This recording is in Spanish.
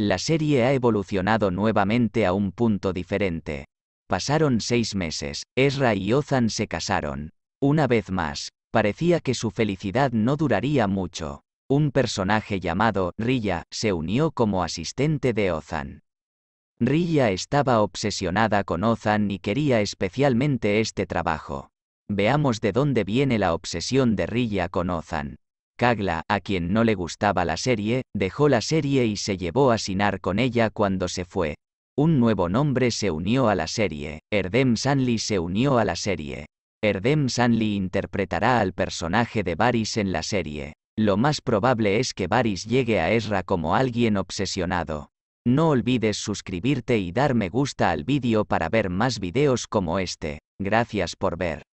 La serie ha evolucionado nuevamente a un punto diferente. Pasaron seis meses, Ezra y Ozan se casaron. Una vez más, parecía que su felicidad no duraría mucho. Un personaje llamado Rilla se unió como asistente de Ozan. Rilla estaba obsesionada con Ozan y quería especialmente este trabajo. Veamos de dónde viene la obsesión de Rilla con Ozan. Kagla, a quien no le gustaba la serie, dejó la serie y se llevó a Sinar con ella cuando se fue. Un nuevo nombre se unió a la serie, Erdem Sanli se unió a la serie. Erdem Sanli interpretará al personaje de Varys en la serie. Lo más probable es que Varys llegue a Ezra como alguien obsesionado. No olvides suscribirte y dar me gusta al vídeo para ver más videos como este. Gracias por ver.